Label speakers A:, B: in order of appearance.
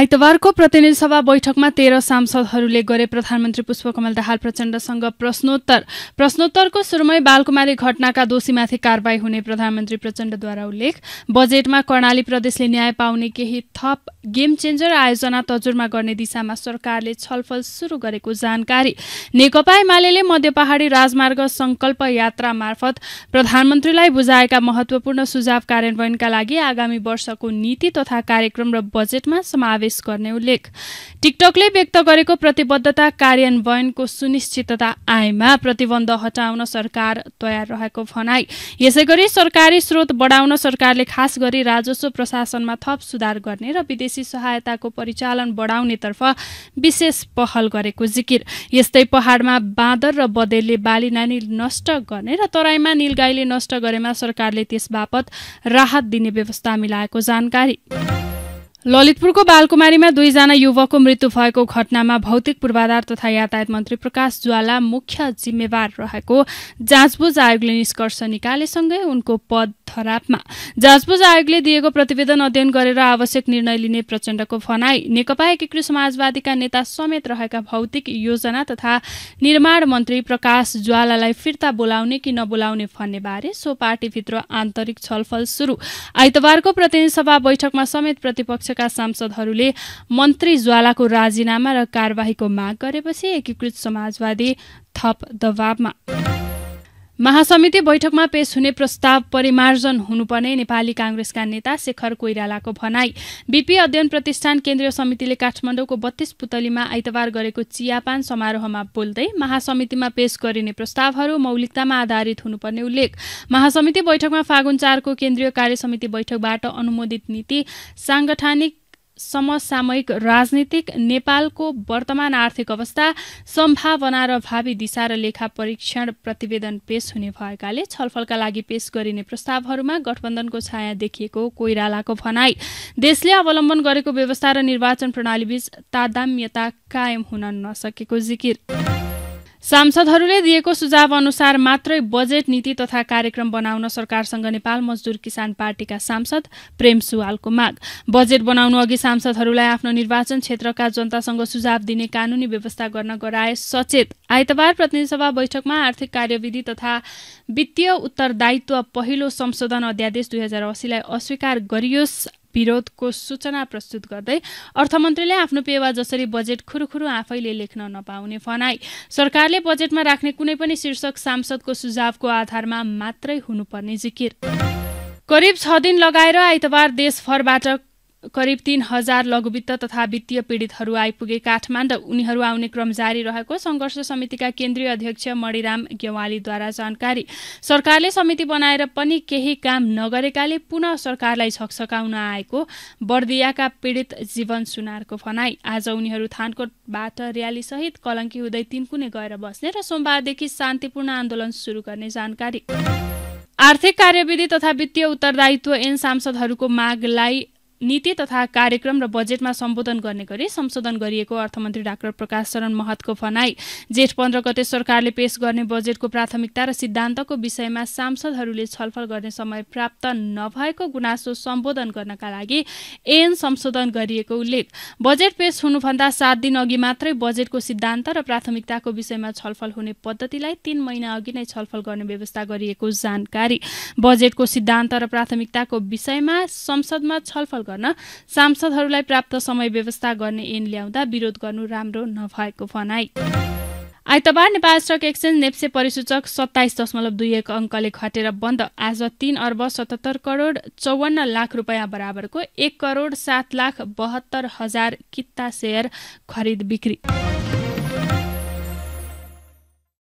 A: आइतबारको प्रतिनिधि सभा बैठकमा तेह्र सांसदहरूले गरे प्रधानमन्त्री पुष्पकमल दाहाल प्रचण्डसँग प्रश्नोत्तर प्रश्नोत्तरको सुरुमै बालकुमारी घटनाका दोषीमाथि कारवाही हुने प्रधानमन्त्री प्रचण्डद्वारा उल्लेख बजेटमा कर्णाली प्रदेशले न्याय पाउने केही थप गेम चेन्जर आयोजना तजुरमा गर्ने दिशामा सरकारले छलफल सुरु गरेको जानकारी नेकपा एमाले मध्य पहाडी राजमार्ग संकल्प यात्रा मार्फत प्रधानमन्त्रीलाई बुझाएका महत्वपूर्ण सुझाव कार्यान्वयनका लागि आगामी वर्षको नीति तथा कार्यक्रम र बजेटमा समावेश पेश गर्ने उल्लेख टिकटकले व्यक्त गरेको प्रतिबद्धता कार्यान्वयनको सुनिश्चितता आएमा प्रतिबन्ध हटाउन सरकार तयार रहेको भनाई यसै गरी सरकारी स्रोत बढाउन सरकारले खास गरी राजस्व प्रशासनमा थप सुधार गर्ने र विदेशी सहायताको परिचालन बढाउनेतर्फ विशेष पहल गरेको जिकिर यस्तै पहाडमा बाँदर र बदेलले बाली नानी नष्ट गर्ने र तराईमा निलगाईले नष्ट गरेमा सरकारले त्यस बापत राहत दिने व्यवस्था मिलाएको जानकारी ललितपुरको बालकुमारीमा दुईजना युवकको मृत्यु भएको घटनामा भौतिक पूर्वाधार तथा यातायात मन्त्री प्रकाश ज्वाला मुख्य जिम्मेवार रहेको जाँचबुझ आयोगले निष्कर्ष निकालेसँगै उनको पद थरापमा जाजबुज आयोगले दिएको प्रतिवेदन अध्ययन गरेर आवश्यक निर्णय लिने प्रचण्डको भनाई नेकपा एकीकृत समाजवादीका नेता समेत रहेका भौतिक योजना तथा निर्माण मन्त्री प्रकाश ज्वालालाई फिर्ता बोलाउने कि नबोलाउने भन्ने बारे सो पार्टीभित्र आन्तरिक छलफल सुरु आइतबारको प्रतिनिधि सभा बैठकमा समेत प्रतिपक्षका सांसदहरूले मन्त्री ज्वालाको राजीनामा र कार्यवाहीको माग गरेपछि एकीकृत समाजवादी थप दबावमा महासमिति बैठकमा पेश हुने प्रस्ताव परिमार्जन हुनुपर्ने नेपाली काङ्ग्रेसका नेता शेखर कोइरालाको भनाई बिपी अध्ययन प्रतिष्ठान केन्द्रीय समितिले काठमाडौँको बत्तीस पुतलीमा आइतबार गरेको चियापान समारोहमा बोल्दै महासमितिमा पेश गरिने प्रस्तावहरू मौलिकतामा आधारित हुनुपर्ने उल्लेख महासमिति बैठकमा फागुन चारको केन्द्रीय कार्यसमिति बैठकबाट अनुमोदित नीति साङ्गठनिक समसामयिक राजनीतिक नेपालको वर्तमान आर्थिक अवस्था सम्भावना र भावी दिशा र लेखा परीक्षण प्रतिवेदन पेश हुने भएकाले छलफलका लागि पेश गरिने प्रस्तावहरूमा गठबन्धनको छाया देखिएको कोइरालाको भनाई देशले अवलम्बन गरेको व्यवस्था र निर्वाचन प्रणालीबीच तादाम्यता कायम हुन नसकेको जिकिर सांसदहरूले दिएको सुझाव अनुसार मात्रै बजेट नीति तथा कार्यक्रम बनाउन सरकारसँग नेपाल मजदुर किसान पार्टीका सांसद प्रेम सुवालको माग बजेट बनाउनु अघि सांसदहरूलाई आफ्नो निर्वाचन क्षेत्रका जनतासँग सुझाव दिने कानूनी व्यवस्था गर्न गराए सचेत आइतबार प्रतिनिधिसभा बैठकमा आर्थिक कार्यविधि तथा वित्तीय उत्तरदायित्व पहिलो संशोधन अध्यादेश दुई हजार अस्वीकार गरियोस् विरोधको सूचना प्रस्तुत गर्दै अर्थमन्त्रीले आफ्नो पेवा जसरी बजेट खुरुखुरु आफैले लेख्न नपाउने फनाई सरकारले बजेटमा राख्ने कुनै पनि शीर्षक सांसदको सुझावको आधारमा मात्रै हुनुपर्ने जिकिर करिब छ दिन लगाएर आइतबार देशभरबाट करिब तीन हजार लघुवित्त तथा वित्तीय पीडितहरू आइपुगे काठमाडौँ उनीहरू आउने क्रम जारी रहेको सङ्घर्ष समितिका केन्द्रीय अध्यक्ष मणिराम गेवालीद्वारा जानकारी सरकारले समिति बनाएर पनि केही काम नगरेकाले पुनः सरकारलाई झकझकाउन आएको बर्दियाका पीडित जीवन सुनारको भनाई आज उनीहरू थानकोटबाट सहित कलङ्की हुँदै तिनकुने गएर बस्ने र सोमबारदेखि शान्तिपूर्ण आन्दोलन सुरु गर्ने जानकारी आर्थिक कार्यविधि तथा वित्तीय उत्तरदायित्व एन सांसदहरूको मागलाई नीति तथा कार्यक्रम र बजेटमा सम्बोधन गर्ने गरी संशोधन गरिएको अर्थमन्त्री डाक्टर प्रकाश शरण महतको भनाई जेठ पन्ध्र गते सरकारले पेश गर्ने बजेटको प्राथमिकता र सिद्धान्तको विषयमा सांसदहरूले छलफल गर्ने समय प्राप्त नभएको गुनासो सम्बोधन गर्नका लागि एन संशोधन गरिएको उल्लेख बजेट पेश हुनुभन्दा सात दिन अघि मात्रै बजेटको सिद्धान्त र प्राथमिकताको विषयमा छलफल हुने पद्धतिलाई तीन महिना अघि नै छलफल गर्ने व्यवस्था गरिएको जानकारी बजेटको सिद्धान्त र प्राथमिकताको विषयमा संसदमा छलफल गर्न सांसदहरूलाई प्राप्त समय व्यवस्था गर्ने ऐन ल्याउँदा विरोध गर्नु राम्रो नभएको भनाई आइतबार नेपाल स्टक एक्सचेन्ज नेप्से परिसूचक सत्ताइस दशमलव दुई एक अङ्कले घटेर बन्द आज तीन अर्ब सतहत्तर करोड चौवन्न लाख रुपियाँ बराबरको एक करोड सात लाख बहत्तर हजार कित्ता सेयर खरिद बिक्री